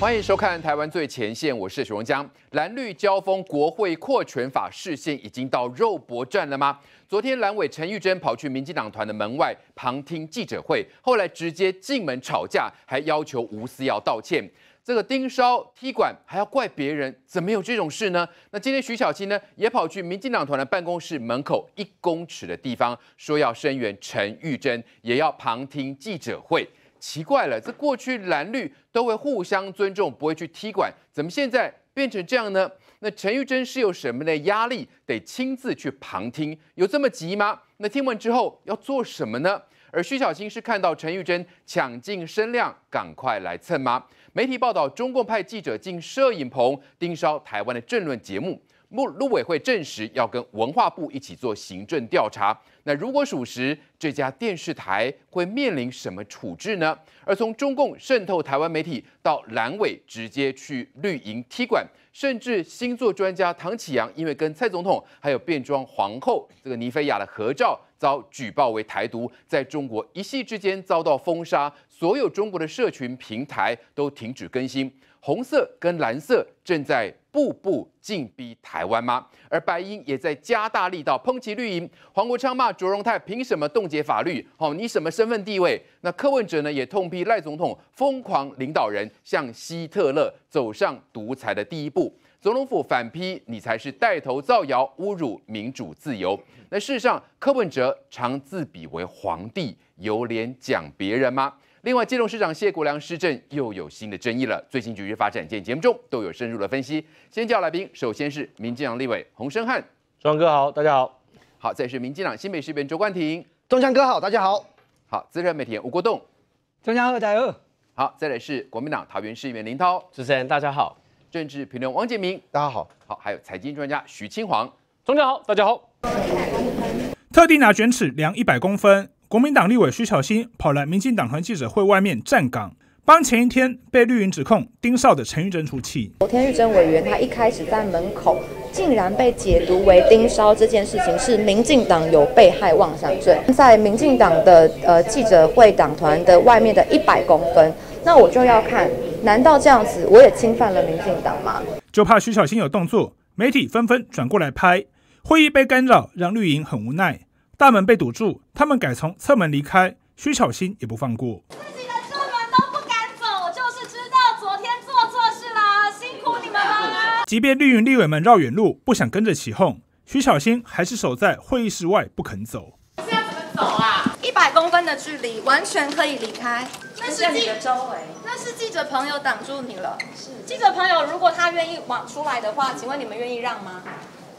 欢迎收看《台湾最前线》，我是许荣江。蓝绿交锋，国会扩权法视线已经到肉搏战了吗？昨天蓝委陈玉珍跑去民进党团的门外旁听记者会，后来直接进门吵架，还要求吴思瑶道歉。这个盯梢踢馆还要怪别人，怎么有这种事呢？那今天徐小青呢，也跑去民进党团的办公室门口一公尺的地方，说要声援陈玉珍，也要旁听记者会。奇怪了，这过去蓝绿都会互相尊重，不会去踢馆，怎么现在变成这样呢？那陈玉珍是有什么的压力，得亲自去旁听，有这么急吗？那听完之后要做什么呢？而徐小青是看到陈玉珍抢进声量，赶快来蹭吗？媒体报道，中共派记者进摄影棚盯梢台湾的政论节目。目，陆委会证实要跟文化部一起做行政调查。那如果属实，这家电视台会面临什么处置呢？而从中共渗透台湾媒体到蓝委直接去绿营踢馆，甚至星座专家唐启阳，因为跟蔡总统还有变装皇后这个妮菲亚的合照遭举报为台独，在中国一夕之间遭到封杀，所有中国的社群平台都停止更新。红色跟蓝色正在。步步进逼台湾吗？而白英也在加大力道抨击绿营，黄国昌骂卓荣泰凭什么冻结法律？哦，你什么身份地位？那柯文哲呢也痛批赖总统疯狂领导人，向希特勒走上独裁的第一步。总统府反批你才是带头造谣侮辱民主自由。那事实上，柯文哲常自比为皇帝，有脸讲别人吗？另外，金融市长谢国良施政又有新的争议了。最近几日发展，在节目中都有深入的分析。先叫来宾，首先是民进党立委洪胜汉，庄哥好，大家好。好，再是民进党新北市议周冠廷，中江哥好，大家好。好，自由媒体吴国栋，中江二加二。好，再来是国民党桃园市议员林涛，主持人大家好，政治评论王建明大家好，好，还有财经专家徐清煌，中江好，大家好。特地拿卷尺量一百公分。国民党立委徐巧芯跑来民进党团记者会外面站岗，帮前一天被绿营指控盯梢的陈玉珍出气。昨天玉珍委员他一开始在门口，竟然被解读为盯梢这件事情，是民进党有被害妄想症。在民进党的呃记者会党团的外面的一百公分，那我就要看，难道这样子我也侵犯了民进党吗？就怕徐小新有动作，媒体纷纷转过来拍，会议被干扰，让绿营很无奈。大门被堵住，他们改从侧门离开。徐巧昕也不放过自己的侧门都不敢走，就是知道昨天做错事啦，辛苦你们啦。即便绿云立委们绕远路，不想跟着起哄，徐巧新还是守在会议室外不肯走。是要怎么走啊？一百公分的距离完全可以离开。那是记者周围，那是记者朋友挡住你了。是记者朋友，如果他愿意往出来的话，请问你们愿意让吗？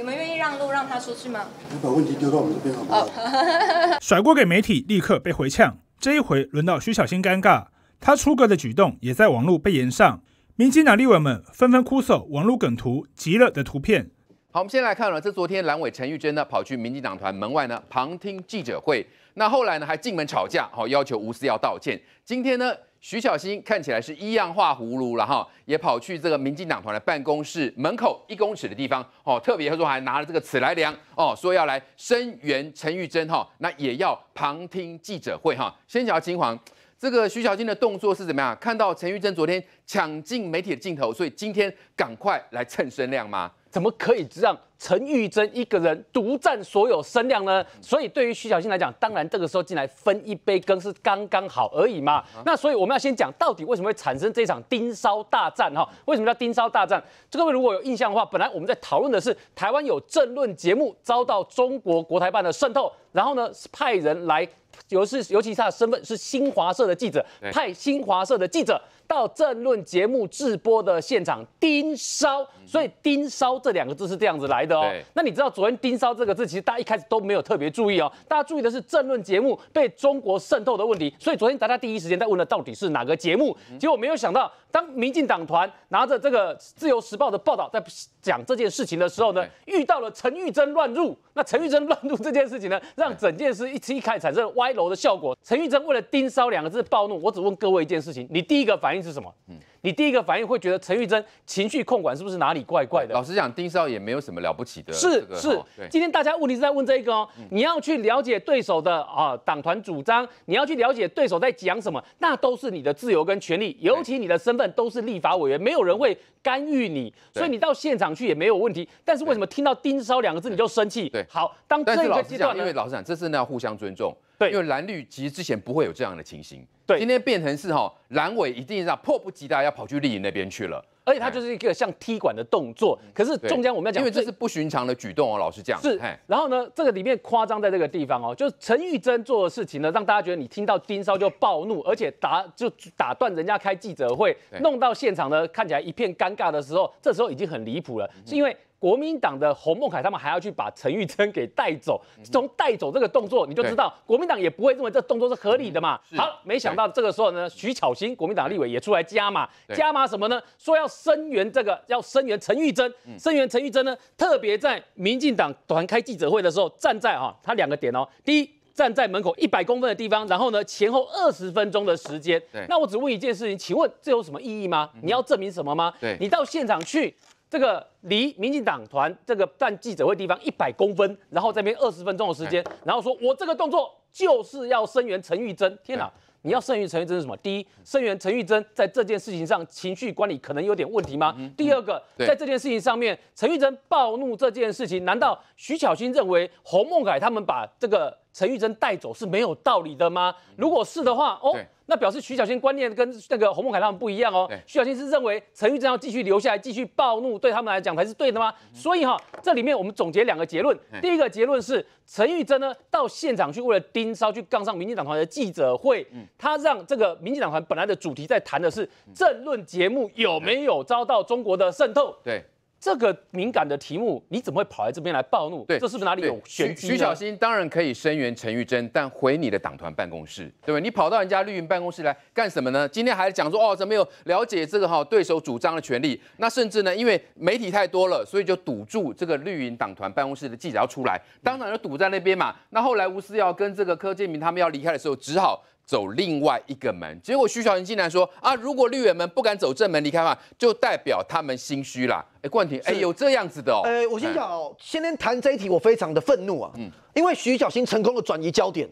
你们愿意让路让他出去吗？你把问题丢到我们这边好不好，甩锅给媒体，立刻被回呛。这一回轮到徐小新尴尬，他出格的举动也在网络被延上。民进党立委们纷纷哭诉网络梗图，急了的图片。好，我们先来看了，这昨天蓝委陈玉珍呢跑去民进党团门外呢旁听记者会，那后来呢还进门吵架，好要求吴思瑶道歉。今天呢？徐小新看起来是一样画葫芦了哈，也跑去这个民进党团的办公室门口一公尺的地方哦，特别他说还拿了这个尺来量哦，说要来声援陈玉珍哈，那也要旁听记者会哈。先讲金黄，这个徐小新的动作是怎么样？看到陈玉珍昨天抢进媒体的镜头，所以今天赶快来蹭声量吗？怎么可以让陈玉珍一个人独占所有声量呢？所以对于徐小清来讲，当然这个时候进来分一杯羹是刚刚好而已嘛。那所以我们要先讲到底为什么会产生这场盯梢大战哈？为什么叫盯梢大战？各位如果有印象的话，本来我们在讨论的是台湾有政论节目遭到中国国台办的渗透，然后呢派人来。尤是尤其是他的身份是新华社的记者，派新华社的记者到政论节目直播的现场盯梢，所以盯梢这两个字是这样子来的哦。那你知道昨天盯梢这个字，其实大家一开始都没有特别注意哦，大家注意的是政论节目被中国渗透的问题，所以昨天大家第一时间在问的到底是哪个节目，结果没有想到，当民进党团拿着这个自由时报的报道在讲这件事情的时候呢，遇到了陈玉珍乱入，那陈玉珍乱入这件事情呢，让整件事一一开始产生歪。楼的效果，陈玉珍为了“丁梢”两个字暴怒。我只问各位一件事情：你第一个反应是什么？嗯，你第一个反应会觉得陈玉珍情绪控管是不是哪里怪怪的？老实讲，丁梢也没有什么了不起的。是是，今天大家问题是在问这个哦。你要去了解对手的啊党团主张，你要去了解对手在讲什么，那都是你的自由跟权利。尤其你的身份都是立法委员，没有人会干预你，所以你到现场去也没有问题。但是为什么听到“丁梢”两个字你就生气？对，好，当这个阶段，因为老实讲，这是那要互相尊重。对，因为蓝绿其实之前不会有这样的情形，对，今天变成是哈蓝委一定是迫不及待要跑去立委那边去了，而且它就是一个像踢馆的动作，可是中间我们要讲，因为这是不寻常的举动哦，老师讲是，然后呢，这个里面夸张在这个地方哦，就是陈玉珍做的事情呢，让大家觉得你听到盯梢就暴怒，而且打就打断人家开记者会，弄到现场呢看起来一片尴尬的时候，这时候已经很离谱了，是因为。国民党的洪孟凯他们还要去把陈玉珍给带走，从带走这个动作你就知道，国民党也不会认为这动作是合理的嘛。好，没想到这个时候呢，徐巧芯国民党立委也出来加码，加码什么呢？说要声援这个，要声援陈玉珍，声援陈玉珍呢，特别在民进党团开记者会的时候站在哈，他两个点哦，第一站在门口一百公分的地方，然后呢前后二十分钟的时间，那我只问一件事情，请问这有什么意义吗？你要证明什么吗？你到现场去。这个离民进党团这个办记者会地方一百公分，然后这边二十分钟的时间，然后说我这个动作就是要声援陈玉珍。天哪，你要声援陈玉珍是什么？第一，声援陈玉珍在这件事情上情绪管理可能有点问题吗？第二个，在这件事情上面，陈玉珍暴怒这件事情，难道徐巧芯认为洪孟凯他们把这个陈玉珍带走是没有道理的吗？如果是的话，哦。那表示徐小清观念跟那个洪孟凯他们不一样哦。徐小清是认为陈玉珍要继续留下来继续暴怒，对他们来讲才是对的吗？所以哈，这里面我们总结两个结论。第一个结论是，陈玉珍呢到现场去为了盯梢去杠上民进党团的记者会，他让这个民进党团本来的主题在谈的是政论节目有没有遭到中国的渗透。对。这个敏感的题目，你怎么会跑来这边来暴怒？对，这是不是哪里有玄机徐小新当然可以声援陈玉珍，但回你的党团办公室，对不对？你跑到人家绿营办公室来干什么呢？今天还讲说哦，怎么有了解这个哈对手主张的权利？那甚至呢，因为媒体太多了，所以就堵住这个绿营党团办公室的记者要出来，当然就堵在那边嘛。那后来吴思耀跟这个柯建明他们要离开的时候，只好。走另外一个门，结果徐小明竟然说：“啊，如果绿营门不敢走正门离开嘛，就代表他们心虚啦。”哎，冠廷，哎，有这样子的哦。哎，我先讲哦，今天谈这一题，我非常的愤怒啊。嗯。因为徐小新成功的转移焦点。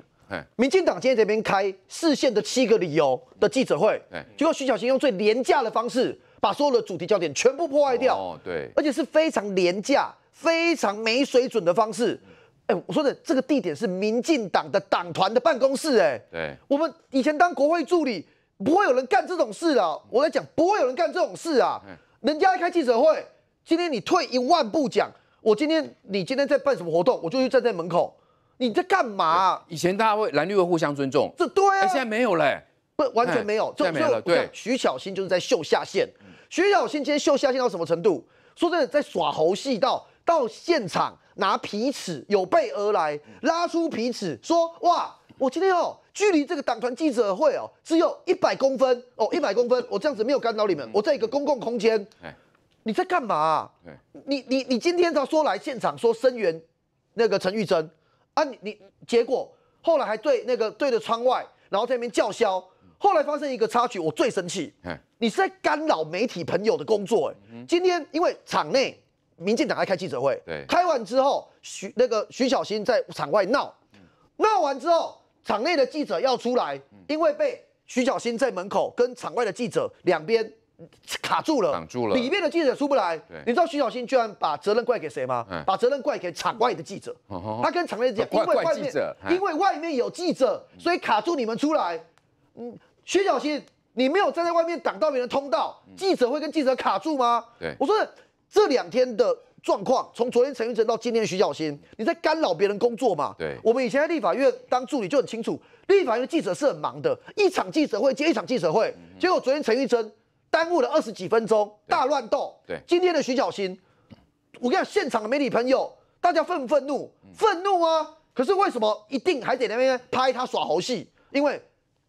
民进党今天这边开视线的七个理由的记者会，结果徐小新用最廉价的方式把所有的主题焦点全部破坏掉。哦，对。而且是非常廉价、非常没水准的方式。哎，我说的这个地点是民进党的党团的办公室，哎，对我们以前当国会助理，不会有人干这种事啊！我在讲，不会有人干这种事啊。人家开记者会，今天你退一万步讲，我今天你今天在办什么活动，我就站在门口，你在干嘛？以前大家会蓝绿会互相尊重，这对啊，现在没有嘞，不完全没有，就没了。对，徐巧芯就是在秀下线，徐巧芯今天秀下线到什么程度？说真的，在耍猴戏，到到现场。拿皮尺，有备而来，拉出皮尺，说：哇，我今天哦，距离这个党团记者会哦，只有一百公分哦，一百公分，我这样子没有干扰你们，我在一个公共空间，你在干嘛？你你你今天他说来现场说声援那个陈玉珍啊，你你结果后来还对那个对着窗外，然后在那边叫嚣，后来发生一个插曲，我最生气，你是在干扰媒体朋友的工作，今天因为场内。民进党还开记者会，开完之后，徐那个徐小新在场外闹，闹完之后，场内的记者要出来，因为被徐小新在门口跟场外的记者两边卡住了，挡住了，里面的记者出不来。你知道徐小新居然把责任怪给谁吗？把责任怪给场外的记者，他跟场内讲，因为外者，因为外面有记者，所以卡住你们出来。嗯，徐小新，你没有站在外面挡到别人的通道，记者会跟记者卡住吗？对，我说。这两天的状况，从昨天陈玉珍到今天徐小新，你在干扰别人工作嘛？对，我们以前在立法院当助理就很清楚，立法院记者是很忙的，一场记者会接一场记者会。结果昨天陈玉珍耽误了二十几分钟，大乱斗。对，今天的徐小新，我跟你讲，现场的媒体朋友，大家愤不愤怒？愤怒啊！可是为什么一定还得那边拍他耍猴戏？因为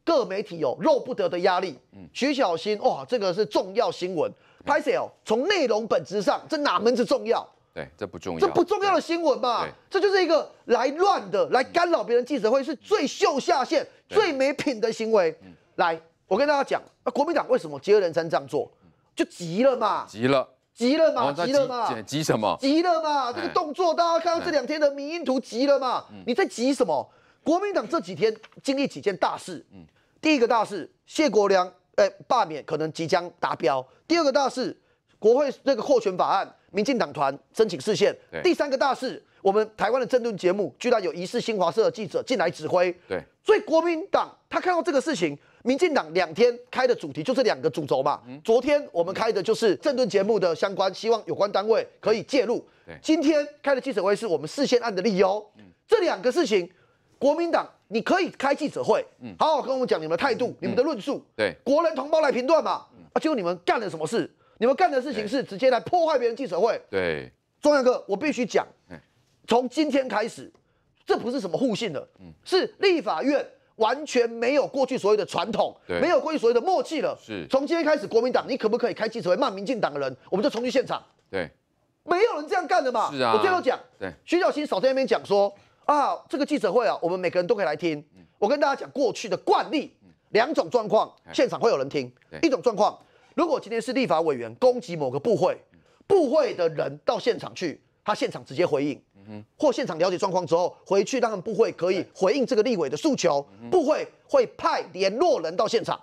各媒体有肉不得的压力。嗯，徐小新，哇，这个是重要新闻。拍摄哦，从内容本质上，这哪门子重要？对，这不重要，这不重要的新闻嘛。这就是一个来乱的，来干扰别人记者会是最秀下限、最没品的行为。来，我跟大家讲，那国民党为什么接二连三这样做？就急了嘛！急了，急了嘛！急了嘛！急什么？急了嘛！这个动作，大家看到这两天的民音图急了嘛？你在急什么？国民党这几天经历几件大事。嗯，第一个大事，谢国良，哎，罢免可能即将达标。第二个大事，国会那个扩选法案，民进党团申请释宪。第三个大事，我们台湾的政论节目居然有疑似新华社的记者进来指挥。对，所以国民党他看到这个事情，民进党两天开的主题就是两个主轴嘛。昨天我们开的就是政论节目的相关，希望有关单位可以介入。今天开的记者会是我们释宪案的利。邀。嗯，这两个事情，国民党你可以开记者会，好好跟我们讲你们的态度、你们的论述。对，国人同胞来评断嘛。啊！就你们干了什么事？你们干的事情是直接来破坏别人记者会。对，中央哥，我必须讲，从今天开始，这不是什么互信的，是立法院完全没有过去所谓的传统，没有过去所谓的默契了。是，从今天开始，国民党，你可不可以开记者会骂民进党的人？我们就冲去现场。对，没有人这样干的嘛。是啊，我最后讲，对，徐小新少在那边讲说啊，这个记者会啊，我们每个人都可以来听。我跟大家讲过去的惯例。两种状况，现场会有人听。一种状况，如果今天是立法委员攻击某个部会，部会的人到现场去，他现场直接回应，或现场了解状况之后回去，让部会可以回应这个立委的诉求。部会会派联络人到现场。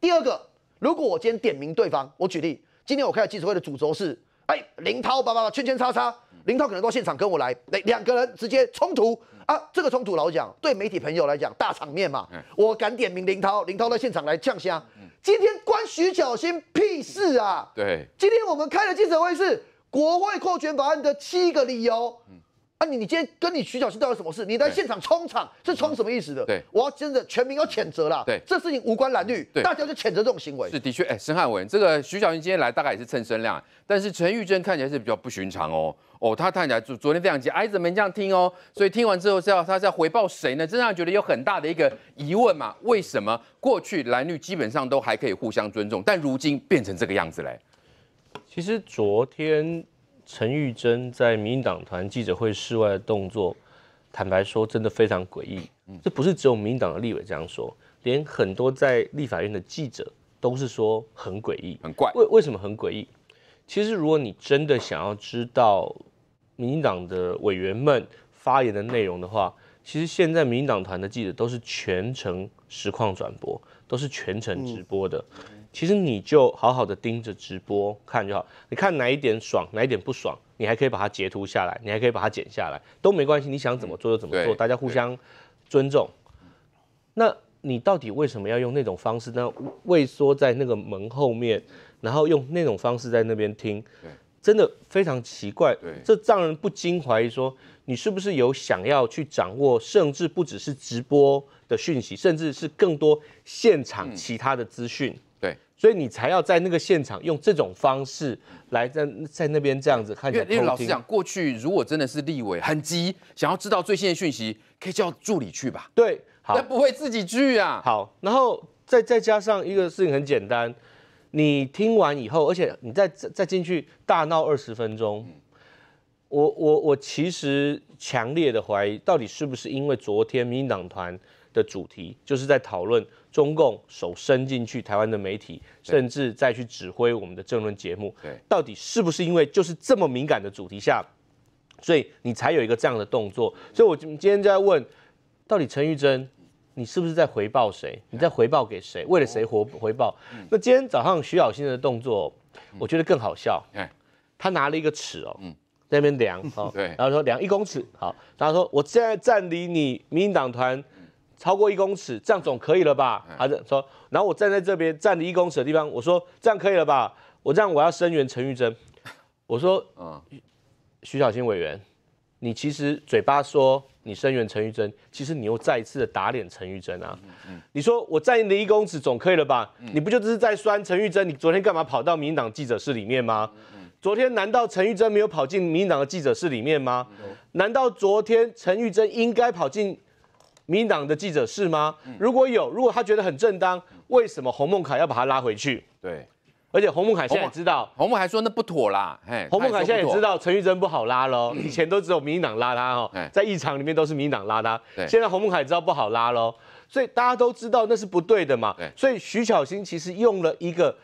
第二个，如果我今天点名对方，我举例，今天我开记者会的主轴是。哎，林涛，叭叭叭，圈圈叉叉，林涛可能到现场跟我来，那两个人直接冲突啊！这个冲突，老讲，对媒体朋友来讲，大场面嘛。我敢点名林涛，林涛在现场来呛虾。今天关徐小新屁事啊？对，今天我们开的记者会是国会扩权法案的七个理由。啊你你今天跟你徐小新到底什么事？你来现场冲场是冲什么意思的？对，我要真的全民要谴责啦。对，这事情无关蓝绿，大家就谴责这种行为。是的确，哎，申汉文这个徐小新今天来大概也是蹭声量，但是陈玉珍看起来是比较不寻常哦。哦，他看起来昨昨天这样讲，哎，怎么这样听哦？所以听完之后是要他在回报谁呢？真的觉得有很大的一个疑问嘛？为什么过去蓝绿基本上都还可以互相尊重，但如今变成这个样子嘞？其实昨天。陈玉珍在民进党团记者会室外的动作，坦白说真的非常诡异。嗯，这不是只有民进党的立委这样说，连很多在立法院的记者都是说很诡异、很怪。为为什么很诡异？其实如果你真的想要知道民进党的委员们发言的内容的话，其实现在民党团的记者都是全程实况转播，都是全程直播的。其实你就好好的盯着直播看就好，你看哪一点爽，哪一点不爽，你还可以把它截图下来，你还可以把它剪下来，都没关系，你想怎么做就怎么做，大家互相尊重。那你到底为什么要用那种方式呢？畏缩在那个门后面，然后用那种方式在那边听，真的非常奇怪。这让人不禁怀疑说。你是不是有想要去掌握，甚至不只是直播的讯息，甚至是更多现场其他的资讯？对，所以你才要在那个现场用这种方式来在在那边这样子看起来因为老实讲，过去如果真的是立委很急想要知道最新的讯息，可以叫助理去吧。对，好，但不会自己去啊。好，然后再再加上一个事情很简单，你听完以后，而且你再再进去大闹二十分钟。我我我其实强烈的怀疑，到底是不是因为昨天民进党团的主题就是在讨论中共手伸进去台湾的媒体，甚至再去指挥我们的政论节目？对，到底是不是因为就是这么敏感的主题下，所以你才有一个这样的动作？所以，我今天在问，到底陈玉珍，你是不是在回报谁？你在回报给谁？为了谁回回报？那今天早上徐小新的动作，我觉得更好笑。他拿了一个尺哦，嗯。那边量 哦，然后说量一公尺，好，然后说我现在站离你民进党团超过一公尺，这样总可以了吧？他就说，然后我站在这边，站离一公尺的地方，我说这样可以了吧？我这样我要声援陈玉珍，我说，嗯，徐小新委员，你其实嘴巴说你声援陈玉珍，其实你又再一次的打脸陈玉珍啊。你说我站离一公尺总可以了吧？你不就只是在酸陈玉珍？你昨天干嘛跑到民进党记者室里面吗？昨天难道陈玉珍没有跑进民党的记者室里面吗？难道昨天陈玉珍应该跑进民党的记者室吗？如果有，如果他觉得很正当，为什么洪孟凯要把他拉回去？对，而且洪孟凯现在也知道，洪孟凯说那不妥啦。哎，洪孟凯现在知道陈玉珍不好拉喽，以前都只有民进党拉他哦，在议场里面都是民进党拉他。现在洪孟凯知道不好拉喽，所以大家都知道那是不对的嘛。所以徐巧芯其实用了一个。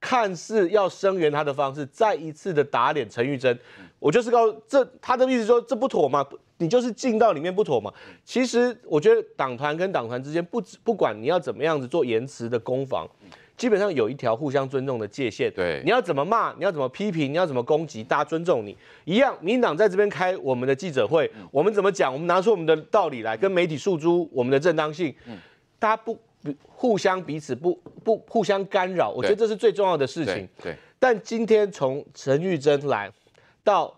看似要声援他的方式，再一次的打脸陈玉珍，我就是告诉这他的意思说这不妥嘛，你就是进到里面不妥嘛。其实我觉得党团跟党团之间不不管你要怎么样子做言辞的攻防，基本上有一条互相尊重的界限。对，你要怎么骂，你要怎么批评，你要怎么攻击，大家尊重你一样。民党在这边开我们的记者会，我们怎么讲，我们拿出我们的道理来跟媒体诉诸我们的正当性，大家不。互相彼此不不互相干扰，我觉得这是最重要的事情。对，但今天从陈玉珍来，到。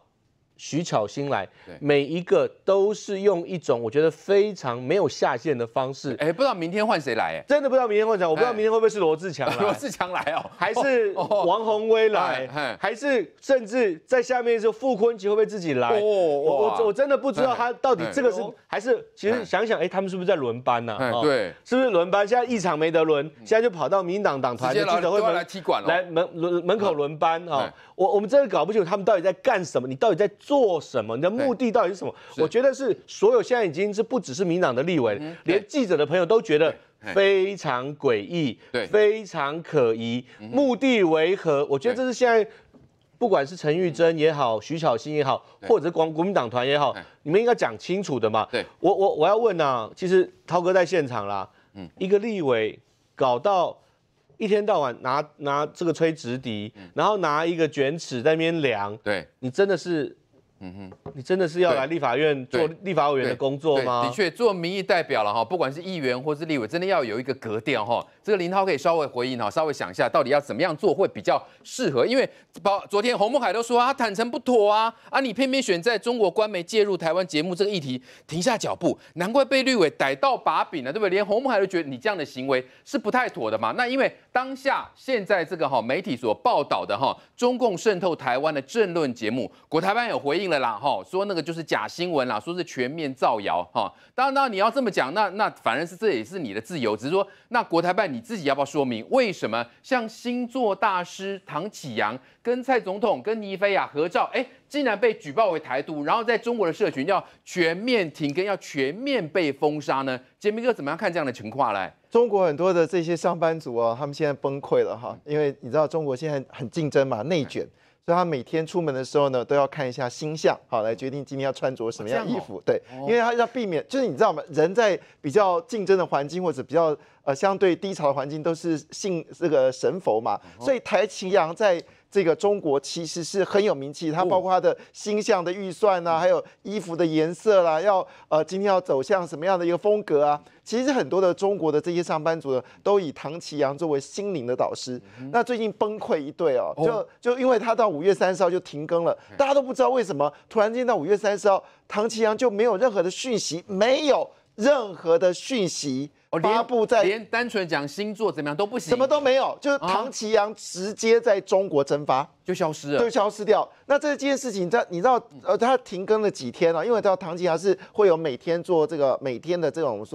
徐巧芯来，每一个都是用一种我觉得非常没有下限的方式。哎，不知道明天换谁来？哎，真的不知道明天换谁。我不知道明天会不会是罗志来？罗志强来哦，还是 王宏威来？还是甚至在下面的时候，傅坤萁会不会自己来？哦，我我真的不知道他到底这个是还是。其实想想，哎，他们是不是在轮班呢？对，是不是轮班？现在一场没得轮，现在就跑到民进党党团记者会门来门门门口轮班啊！我我们真的搞不清楚他们到底在干什么？你到底在？做什么？你的目的到底是什么？我觉得是所有现在已经是不只是民党的立委，连记者的朋友都觉得非常诡异，对，非常可疑。目的为何？我觉得这是现在不管是陈玉珍也好，徐巧芯也好，或者光国民党团也好，你们应该讲清楚的嘛。对，我我我要问啊，其实涛哥在现场啦，一个立委搞到一天到晚拿拿这个吹直笛，然后拿一个卷尺在那边量，对你真的是。嗯哼，你真的是要来立法院做立法委员的工作吗？的确，做民意代表了哈，不管是议员或是立委，真的要有一个格调哈。这个林涛可以稍微回应哈，稍微想一下到底要怎么样做会比较适合，因为包昨天洪孟海都说啊，坦诚不妥啊，啊你偏偏选在中国官媒介入台湾节目这个议题停下脚步，难怪被绿委逮到把柄了，对不对？连洪孟海都觉得你这样的行为是不太妥的嘛。那因为当下现在这个哈媒体所报道的哈中共渗透台湾的政论节目，国台办有回应。的啦，哈，说那个就是假新闻啦，说是全面造谣，哈。当然，然你要这么讲，那那反正是这也是你的自由，只是说，那国台办你自己要不要说明，为什么像星座大师唐启扬跟蔡总统跟倪菲亚合照，哎，竟然被举报为台独，然后在中国的社群要全面停更，要全面被封杀呢？杰明哥怎么样看这样的情况嘞？中国很多的这些上班族啊，他们现在崩溃了，哈，因为你知道中国现在很竞争嘛，内卷。所以他每天出门的时候呢，都要看一下星象，好来决定今天要穿着什么样衣服。对，因为他要避免，就是你知道吗？人在比较竞争的环境或者比较呃相对低潮的环境，都是信这个神佛嘛。所以台奇阳在。这个中国其实是很有名气，它包括它的星象的预算啊，还有衣服的颜色啦，要呃今天要走向什么样的一个风格啊？其实很多的中国的这些上班族呢，都以唐奇阳作为心灵的导师。那最近崩溃一对哦，就就因为他到五月三十号就停更了，大家都不知道为什么，突然间到五月三十号，唐奇阳就没有任何的讯息，没有任何的讯息。发布在连单纯讲星座怎么样都不行，什么都没有，就是唐奇阳直接在中国蒸发，就消失了，就消失掉。那这件事情，在你知道，呃，他停更了几天了，因为知道唐奇阳是会有每天做这个每天的这种。